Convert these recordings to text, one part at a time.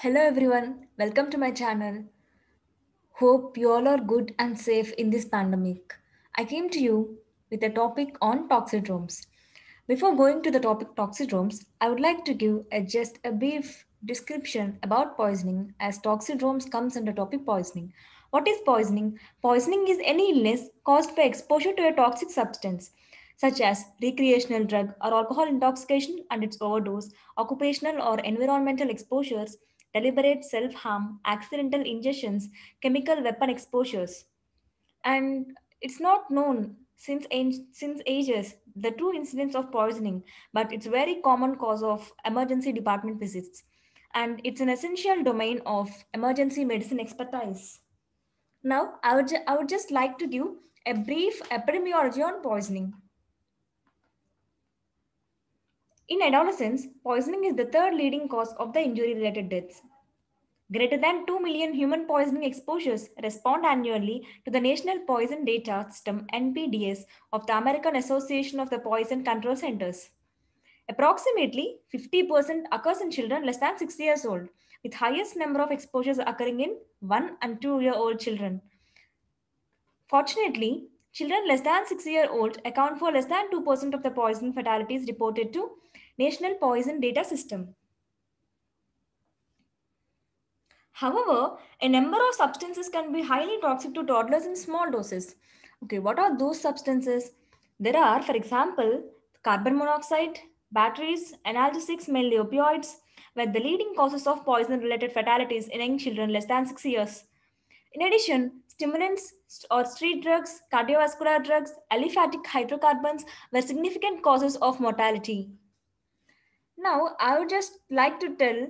Hello everyone, welcome to my channel. Hope you all are good and safe in this pandemic. I came to you with a topic on toxidromes. Before going to the topic toxidromes, I would like to give a, just a brief description about poisoning as toxidromes comes under topic poisoning. What is poisoning? Poisoning is any illness caused by exposure to a toxic substance such as recreational drug or alcohol intoxication and its overdose, occupational or environmental exposures, deliberate self harm, accidental ingestions, chemical weapon exposures. And it's not known since, since ages the true incidence of poisoning, but it's very common cause of emergency department visits. And it's an essential domain of emergency medicine expertise. Now, I would, I would just like to give a brief epidemiology on poisoning. In adolescence, poisoning is the third leading cause of the injury-related deaths. Greater than 2 million human poisoning exposures respond annually to the National Poison Data System NPDS of the American Association of the Poison Control Centers. Approximately 50% occurs in children less than 6 years old, with highest number of exposures occurring in 1 and 2 year old children. Fortunately, children less than 6 year old account for less than 2% of the poison fatalities reported to National Poison Data System. However, a number of substances can be highly toxic to toddlers in small doses. Okay, what are those substances? There are, for example, carbon monoxide, batteries, analgesics, mainly opioids, were the leading causes of poison-related fatalities in young children less than six years. In addition, stimulants or street drugs, cardiovascular drugs, aliphatic hydrocarbons were significant causes of mortality. Now, I would just like to tell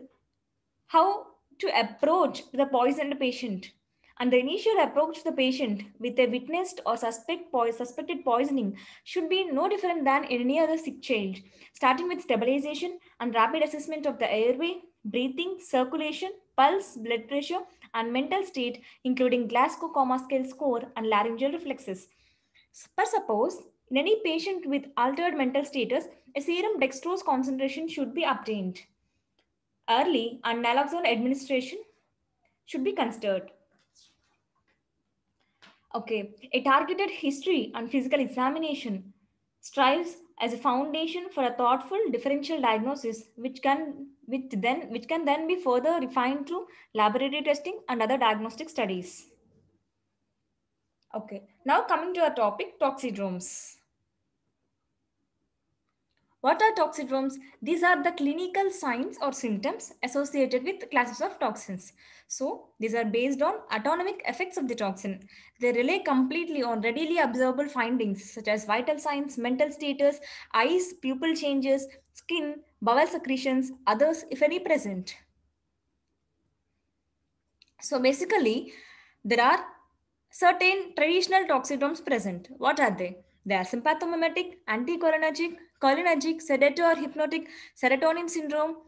how to approach the poisoned patient. And the initial approach to the patient with a witnessed or suspect po suspected poisoning should be no different than any other sick child, starting with stabilization and rapid assessment of the airway, breathing, circulation, pulse, blood pressure, and mental state, including Glasgow Coma Scale score and laryngeal reflexes. But suppose in any patient with altered mental status, a serum dextrose concentration should be obtained. Early and naloxone administration should be considered. Okay, a targeted history and physical examination strives as a foundation for a thoughtful differential diagnosis, which can which then which can then be further refined through laboratory testing and other diagnostic studies. Okay, now coming to our topic, toxidromes. What are toxidromes? These are the clinical signs or symptoms associated with classes of toxins. So these are based on autonomic effects of the toxin. They rely completely on readily observable findings such as vital signs, mental status, eyes, pupil changes, skin, bowel secretions, others if any present. So basically, there are certain traditional toxidromes present. What are they? They are sympathomimetic, anticholinergic, cholinergic, sedative or hypnotic, serotonin syndrome,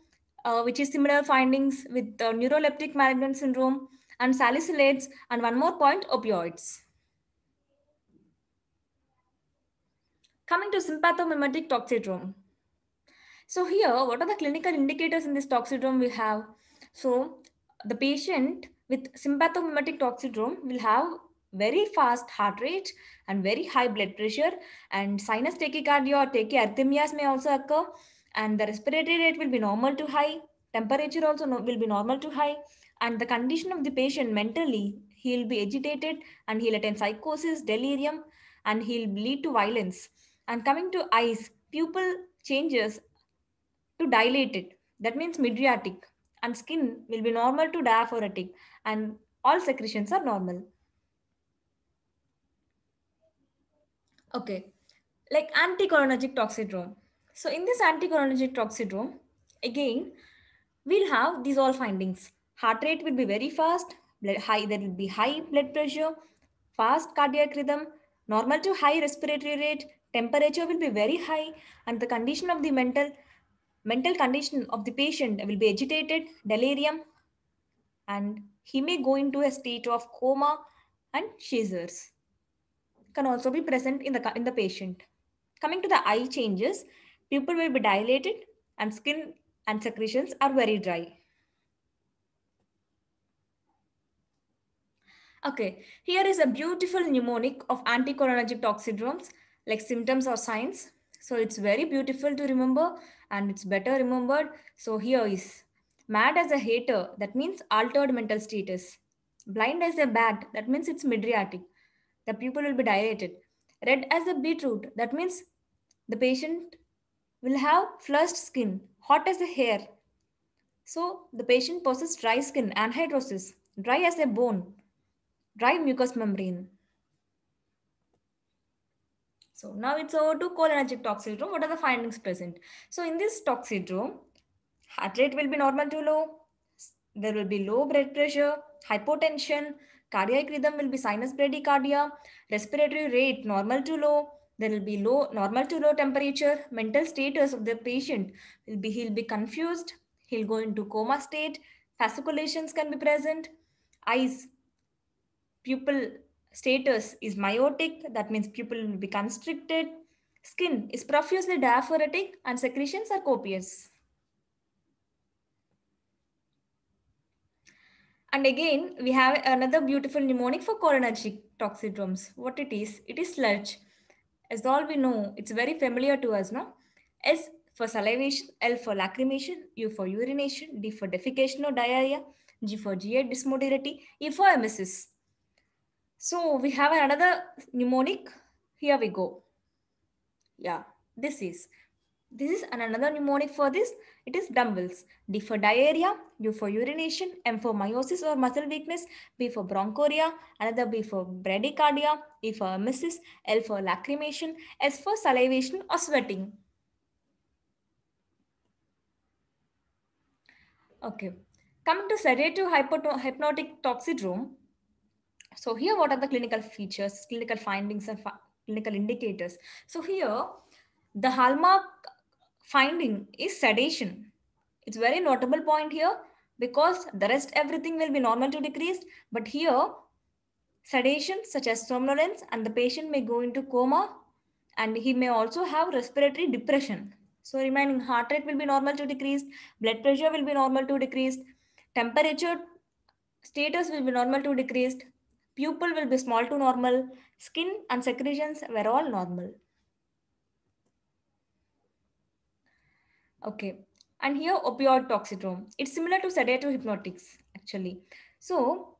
uh, which is similar findings with uh, neuroleptic malignant syndrome and salicylates, and one more point, opioids. Coming to sympathomimetic toxidrome. So here, what are the clinical indicators in this toxidrome we have? So the patient with sympathomimetic toxidrome will have very fast heart rate and very high blood pressure and sinus tachycardia or tachyarrhythmias may also occur and the respiratory rate will be normal to high temperature also no, will be normal to high and the condition of the patient mentally he'll be agitated and he'll attend psychosis delirium and he'll lead to violence and coming to eyes pupil changes to dilated that means midriatic and skin will be normal to diaphoretic and all secretions are normal Okay, like anticholinergic toxidrome. So in this anticholinergic toxidrome, again, we'll have these all findings. Heart rate will be very fast, blood high, there will be high blood pressure, fast cardiac rhythm, normal to high respiratory rate, temperature will be very high, and the condition of the mental mental condition of the patient will be agitated, delirium, and he may go into a state of coma and seizures can also be present in the, in the patient. Coming to the eye changes, pupil will be dilated and skin and secretions are very dry. Okay, here is a beautiful mnemonic of anticholinergic toxidromes, like symptoms or signs. So it's very beautiful to remember and it's better remembered. So here is mad as a hater, that means altered mental status. Blind as a bat, that means it's midriatic the pupil will be dilated. Red as the beetroot, that means the patient will have flushed skin, hot as a hair. So the patient possesses dry skin, hydrosis, dry as a bone, dry mucous membrane. So now it's over to cholinergic toxidrome. What are the findings present? So in this toxidrome, heart rate will be normal to low. There will be low blood pressure, hypotension, Cardiac rhythm will be sinus bradycardia, respiratory rate normal to low, there will be low normal to low temperature, mental status of the patient will be he'll be confused, he'll go into coma state, fasciculations can be present, eyes, pupil status is myotic, that means pupil will be constricted, skin is profusely diaphoretic and secretions are copious. And again, we have another beautiful mnemonic for cholinergic toxidromes. What it is? It is sludge. As all we know, it's very familiar to us now. S for salivation, L for lacrimation, U for urination, D for defecation or diarrhea, G for GI dysmotility, E for emesis. So we have another mnemonic. Here we go. Yeah, this is this is another mnemonic for this. It is dumbbells. D for diarrhea, U for urination, M for meiosis or muscle weakness, B for bronchoria, another B for bradycardia, E for emesis, L for lacrimation, S for salivation or sweating. Okay, coming to sedative hypnotic toxidrome. So here, what are the clinical features, clinical findings and clinical indicators? So here, the hallmark finding is sedation. It's very notable point here because the rest everything will be normal to decreased. But here, sedation such as somnolence and the patient may go into coma and he may also have respiratory depression. So remaining heart rate will be normal to decreased, blood pressure will be normal to decreased, temperature status will be normal to decreased, pupil will be small to normal, skin and secretions were all normal. Okay. And here opioid toxidrome. It's similar to sedative hypnotics actually. So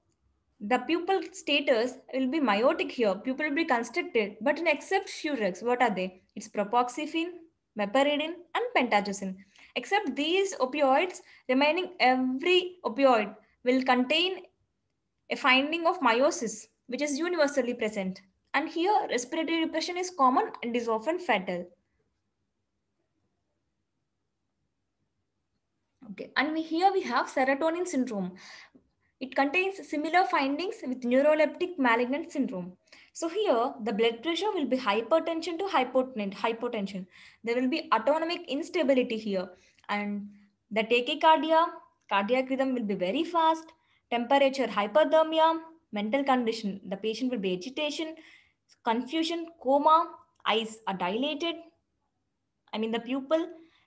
the pupil status will be meiotic here. Pupil will be constricted, but in except few drugs, what are they? It's propoxyphene, meperidine, and pentazocin. Except these opioids, remaining every opioid will contain a finding of meiosis, which is universally present. And here, respiratory depression is common and is often fatal. Okay, and we, here we have serotonin syndrome. It contains similar findings with neuroleptic malignant syndrome. So here, the blood pressure will be hypertension to hypotension. There will be autonomic instability here. And the tachycardia, cardiac rhythm will be very fast, temperature hyperthermia, mental condition, the patient will be agitation, confusion, coma, eyes are dilated, I mean the pupil,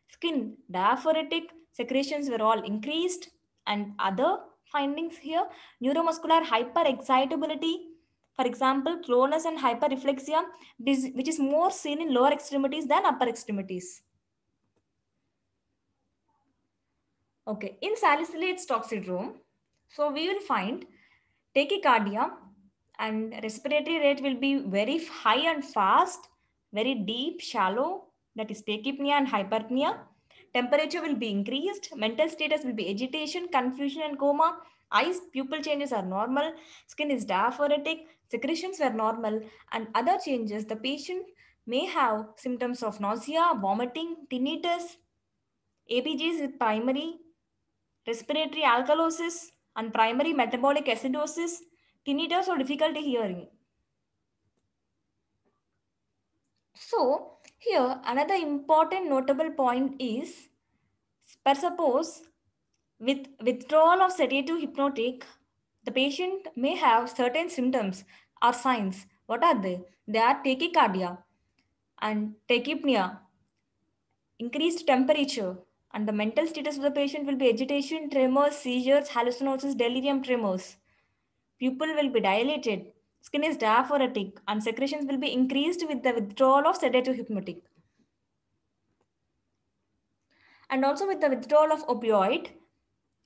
skin diaphoretic, secretions were all increased. And other findings here, neuromuscular hyperexcitability, for example, clonus and hyperreflexia, which is more seen in lower extremities than upper extremities. Okay, in salicylate stock syndrome, so we will find tachycardia and respiratory rate will be very high and fast, very deep, shallow, that is tachypnea and hyperpnea temperature will be increased, mental status will be agitation, confusion, and coma. Eyes pupil changes are normal, skin is diaphoretic, secretions were normal, and other changes the patient may have symptoms of nausea, vomiting, tinnitus, ABGs with primary respiratory alkalosis and primary metabolic acidosis, tinnitus or difficulty hearing. So, here, another important notable point is, suppose with withdrawal of sedative hypnotic, the patient may have certain symptoms or signs. What are they? They are tachycardia and tachypnea, increased temperature, and the mental status of the patient will be agitation, tremors, seizures, hallucinosis, delirium tremors. Pupil will be dilated, skin is diaphoretic and secretions will be increased with the withdrawal of sedative hypnotic. And also with the withdrawal of opioid,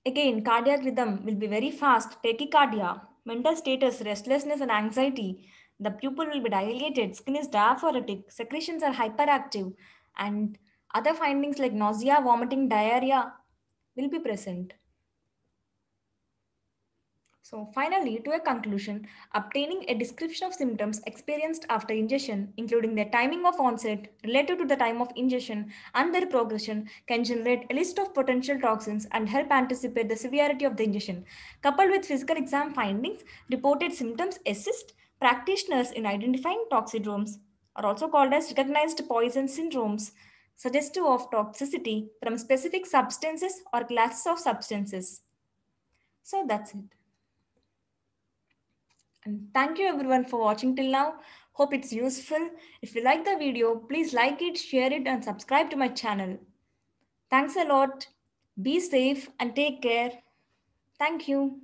again, cardiac rhythm will be very fast, tachycardia, mental status, restlessness and anxiety. The pupil will be dilated, skin is diaphoretic, secretions are hyperactive and other findings like nausea, vomiting, diarrhea will be present. So finally, to a conclusion, obtaining a description of symptoms experienced after ingestion, including their timing of onset, relative to the time of ingestion, and their progression can generate a list of potential toxins and help anticipate the severity of the ingestion. Coupled with physical exam findings, reported symptoms assist practitioners in identifying toxidromes, are also called as recognized poison syndromes, suggestive of toxicity from specific substances or classes of substances. So that's it. And thank you everyone for watching till now. Hope it's useful. If you like the video, please like it, share it, and subscribe to my channel. Thanks a lot. Be safe and take care. Thank you.